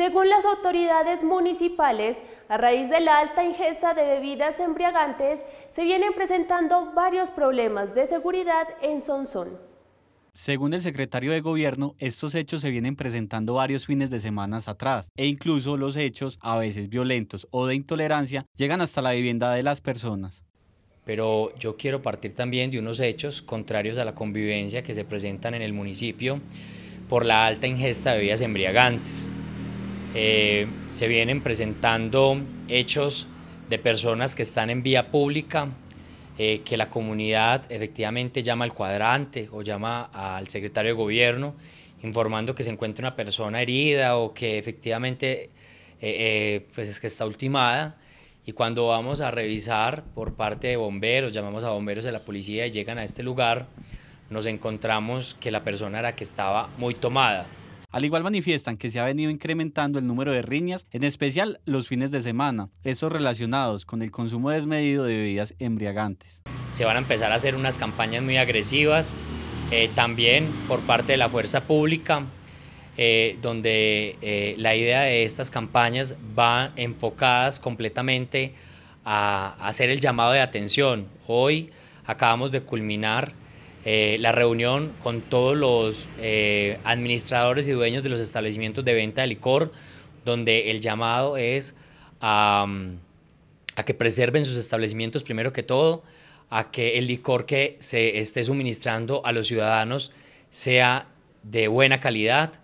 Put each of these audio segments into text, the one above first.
Según las autoridades municipales, a raíz de la alta ingesta de bebidas embriagantes, se vienen presentando varios problemas de seguridad en Sonsón. Según el secretario de Gobierno, estos hechos se vienen presentando varios fines de semanas atrás e incluso los hechos, a veces violentos o de intolerancia, llegan hasta la vivienda de las personas pero yo quiero partir también de unos hechos contrarios a la convivencia que se presentan en el municipio por la alta ingesta de bebidas embriagantes. Eh, se vienen presentando hechos de personas que están en vía pública, eh, que la comunidad efectivamente llama al cuadrante o llama al secretario de gobierno informando que se encuentra una persona herida o que efectivamente eh, pues es que está ultimada. Y cuando vamos a revisar por parte de bomberos, llamamos a bomberos de la policía y llegan a este lugar, nos encontramos que la persona era que estaba muy tomada. Al igual manifiestan que se ha venido incrementando el número de riñas, en especial los fines de semana, esos relacionados con el consumo desmedido de bebidas embriagantes. Se van a empezar a hacer unas campañas muy agresivas, eh, también por parte de la fuerza pública, eh, donde eh, la idea de estas campañas va enfocadas completamente a hacer el llamado de atención. Hoy acabamos de culminar eh, la reunión con todos los eh, administradores y dueños de los establecimientos de venta de licor, donde el llamado es mm, a, que preserven sus establecimientos primero que todo, a que el licor que se esté suministrando a los ciudadanos sea de buena calidad,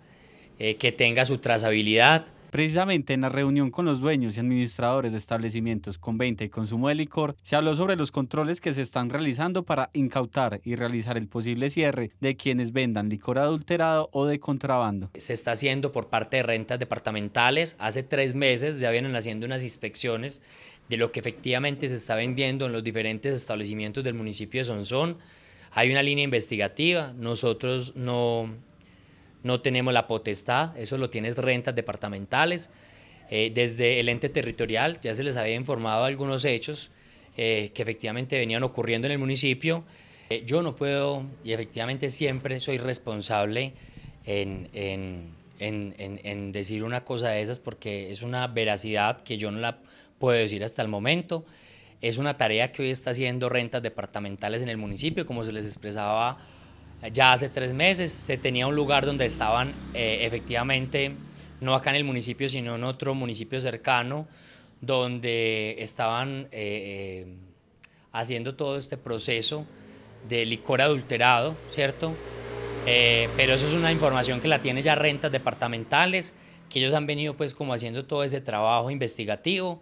eh, que tenga su trazabilidad, Precisamente en la reunión con los dueños y administradores de establecimientos con venta y consumo de licor, se habló sobre los controles que se están realizando para incautar y realizar el posible cierre de quienes vendan licor adulterado o de contrabando. Se está haciendo por parte de rentas departamentales. Hace tres meses ya vienen haciendo unas inspecciones de lo que efectivamente se está vendiendo en los diferentes establecimientos del municipio de Sonsón. Hay una línea investigativa. Nosotros no no tenemos la potestad, eso lo tienes rentas departamentales. Eh, desde el ente territorial ya se les había informado algunos hechos eh, que efectivamente venían ocurriendo en el municipio. Eh, yo no puedo y efectivamente siempre soy responsable en, en, decir una cosa de esas porque es una veracidad que yo no la puedo decir hasta el momento. Es una tarea que hoy está haciendo rentas departamentales en el municipio, como se les expresaba ya hace tres meses se tenía un lugar donde estaban eh, efectivamente, no acá en el municipio, sino en otro municipio cercano, donde estaban eh, eh, haciendo todo este proceso de licor adulterado, ¿cierto? pero eso es una información que la tiene ya rentas departamentales, que ellos han venido pues como haciendo todo ese trabajo investigativo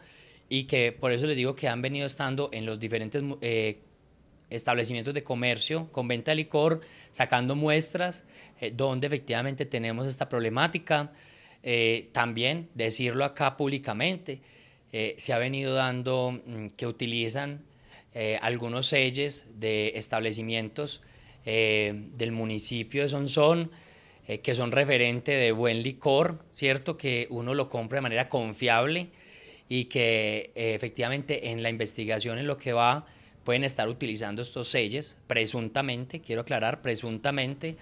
y que por eso les digo que han venido estando en los diferentes establecimientos de comercio con venta de licor, sacando muestras eh, donde efectivamente tenemos esta problemática. Eh, también decirlo acá públicamente, eh, se ha venido dando mm, que utilizan algunos selles de establecimientos del municipio de Sonsón, que son referente de buen licor, ¿cierto? Que uno lo compra de manera confiable y que efectivamente en la investigación, en lo que va, pueden estar utilizando estos sellos, presuntamente, quiero aclarar, presuntamente,